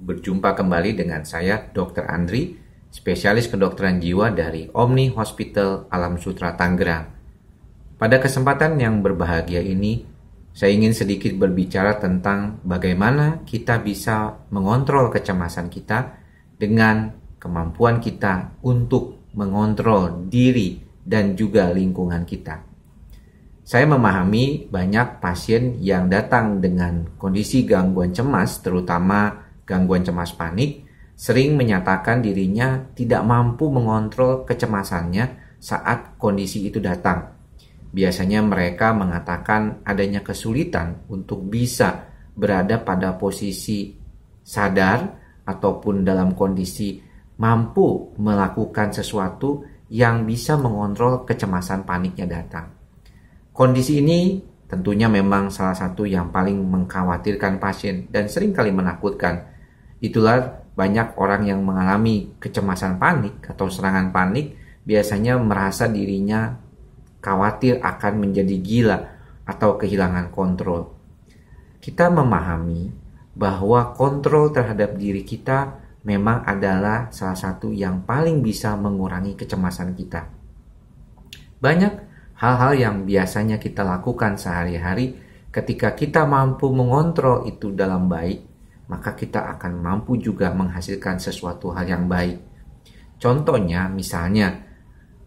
berjumpa kembali dengan saya Dr. Andri, spesialis kedokteran jiwa dari Omni Hospital Alam Sutra Tanggerang. Pada kesempatan yang berbahagia ini, saya ingin sedikit berbicara tentang bagaimana kita bisa mengontrol kecemasan kita dengan kemampuan kita untuk mengontrol diri dan juga lingkungan kita saya memahami banyak pasien yang datang dengan kondisi gangguan cemas, terutama gangguan cemas panik, sering menyatakan dirinya tidak mampu mengontrol kecemasannya saat kondisi itu datang. Biasanya mereka mengatakan adanya kesulitan untuk bisa berada pada posisi sadar ataupun dalam kondisi mampu melakukan sesuatu yang bisa mengontrol kecemasan paniknya datang. Kondisi ini tentunya memang salah satu yang paling mengkhawatirkan pasien dan seringkali menakutkan Itulah banyak orang yang mengalami kecemasan panik atau serangan panik biasanya merasa dirinya khawatir akan menjadi gila atau kehilangan kontrol. Kita memahami bahwa kontrol terhadap diri kita memang adalah salah satu yang paling bisa mengurangi kecemasan kita. Banyak hal-hal yang biasanya kita lakukan sehari-hari ketika kita mampu mengontrol itu dalam baik, maka kita akan mampu juga menghasilkan sesuatu hal yang baik. Contohnya, misalnya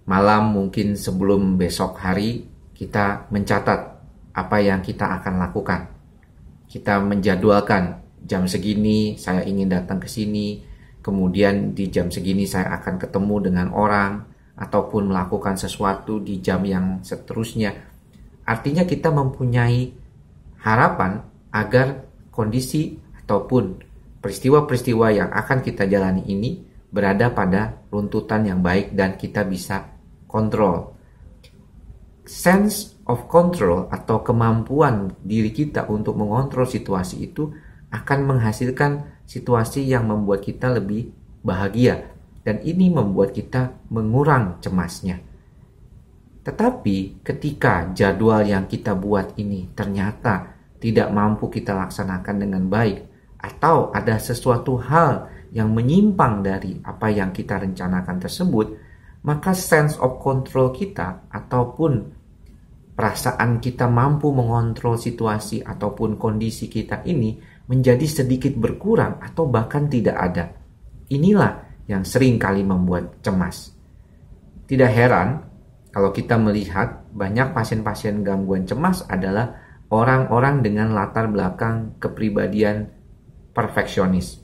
malam mungkin sebelum besok hari kita mencatat apa yang kita akan lakukan. Kita menjadwalkan jam segini saya ingin datang ke sini, kemudian di jam segini saya akan ketemu dengan orang ataupun melakukan sesuatu di jam yang seterusnya. Artinya kita mempunyai harapan agar kondisi ataupun peristiwa-peristiwa yang akan kita jalani ini berada pada runtutan yang baik dan kita bisa kontrol. Sense of control atau kemampuan diri kita untuk mengontrol situasi itu akan menghasilkan situasi yang membuat kita lebih bahagia dan ini membuat kita mengurang cemasnya. Tetapi ketika jadwal yang kita buat ini ternyata tidak mampu kita laksanakan dengan baik atau ada sesuatu hal yang menyimpang dari apa yang kita rencanakan tersebut, maka sense of control kita ataupun perasaan kita mampu mengontrol situasi ataupun kondisi kita ini menjadi sedikit berkurang atau bahkan tidak ada. Inilah yang sering kali membuat cemas. Tidak heran kalau kita melihat banyak pasien-pasien gangguan cemas adalah orang-orang dengan latar belakang kepribadian perfeksionis.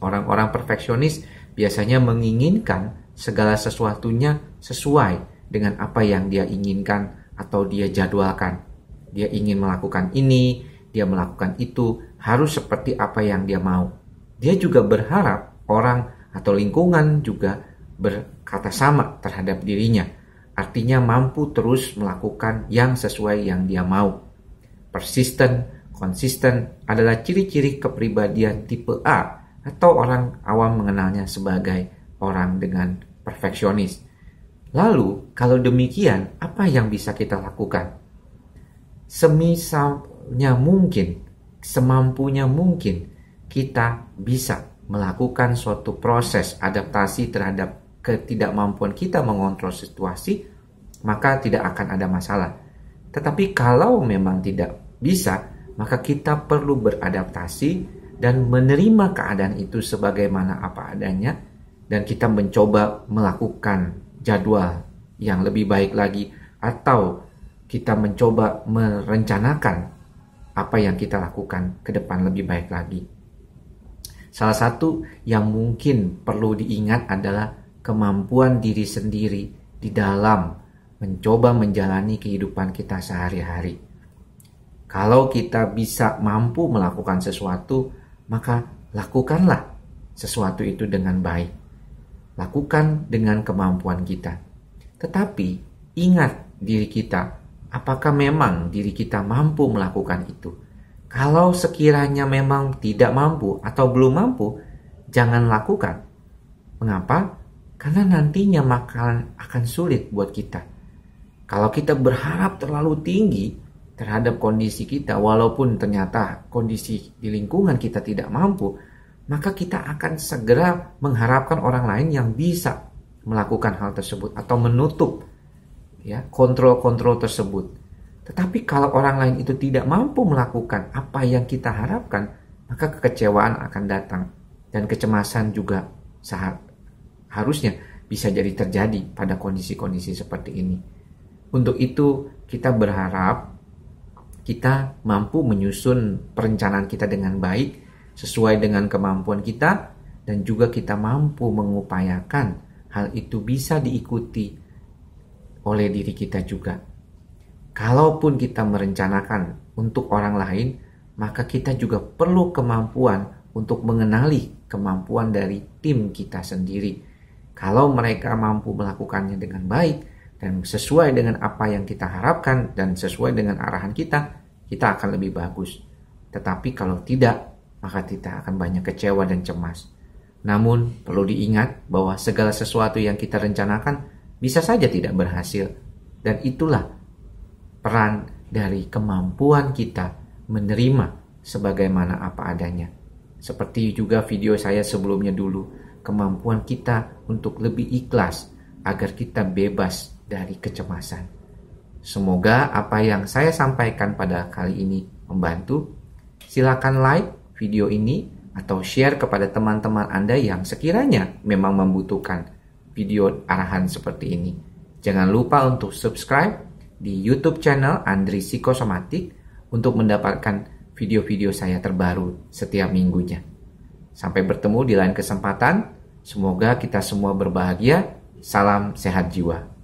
Orang-orang perfeksionis biasanya menginginkan segala sesuatunya sesuai dengan apa yang dia inginkan atau dia jadwalkan. Dia ingin melakukan ini, dia melakukan itu, harus seperti apa yang dia mau. Dia juga berharap orang atau lingkungan juga berkata sama terhadap dirinya. Artinya mampu terus melakukan yang sesuai yang dia mau. Persisten, konsisten adalah ciri-ciri kepribadian tipe A atau orang awam mengenalnya sebagai orang dengan perfeksionis. Lalu, kalau demikian, apa yang bisa kita lakukan? Semisalnya mungkin, semampunya mungkin, kita bisa melakukan suatu proses adaptasi terhadap ketidakmampuan kita mengontrol situasi, maka tidak akan ada masalah. Tetapi kalau memang tidak bisa, maka kita perlu beradaptasi dan menerima keadaan itu sebagaimana apa adanya dan kita mencoba melakukan jadwal yang lebih baik lagi atau kita mencoba merencanakan apa yang kita lakukan ke depan lebih baik lagi. Salah satu yang mungkin perlu diingat adalah kemampuan diri sendiri di dalam mencoba menjalani kehidupan kita sehari-hari. Kalau kita bisa mampu melakukan sesuatu, maka lakukanlah sesuatu itu dengan baik. Lakukan dengan kemampuan kita. Tetapi ingat diri kita, apakah memang diri kita mampu melakukan itu? Kalau sekiranya memang tidak mampu atau belum mampu, jangan lakukan. Mengapa? Karena nantinya makanan akan sulit buat kita. Kalau kita berharap terlalu tinggi, terhadap kondisi kita, walaupun ternyata kondisi di lingkungan kita tidak mampu, maka kita akan segera mengharapkan orang lain yang bisa melakukan hal tersebut atau menutup ya kontrol-kontrol tersebut. Tetapi kalau orang lain itu tidak mampu melakukan apa yang kita harapkan, maka kekecewaan akan datang dan kecemasan juga harusnya bisa jadi terjadi pada kondisi-kondisi seperti ini. Untuk itu kita berharap kita mampu menyusun perencanaan kita dengan baik sesuai dengan kemampuan kita dan juga kita mampu mengupayakan hal itu bisa diikuti oleh diri kita juga. Kalaupun kita merencanakan untuk orang lain, maka kita juga perlu kemampuan untuk mengenali kemampuan dari tim kita sendiri. Kalau mereka mampu melakukannya dengan baik, dan sesuai dengan apa yang kita harapkan dan sesuai dengan arahan kita, kita akan lebih bagus. Tetapi kalau tidak, maka kita akan banyak kecewa dan cemas. Namun, perlu diingat bahwa segala sesuatu yang kita rencanakan bisa saja tidak berhasil. Dan itulah peran dari kemampuan kita menerima sebagaimana apa adanya. Seperti juga video saya sebelumnya dulu, kemampuan kita untuk lebih ikhlas agar kita bebas dari kecemasan. Semoga apa yang saya sampaikan pada kali ini membantu. Silakan like video ini atau share kepada teman-teman Anda yang sekiranya memang membutuhkan video arahan seperti ini. Jangan lupa untuk subscribe di YouTube channel Andri Psikosomatik untuk mendapatkan video-video saya terbaru setiap minggunya. Sampai bertemu di lain kesempatan. Semoga kita semua berbahagia. Salam sehat jiwa.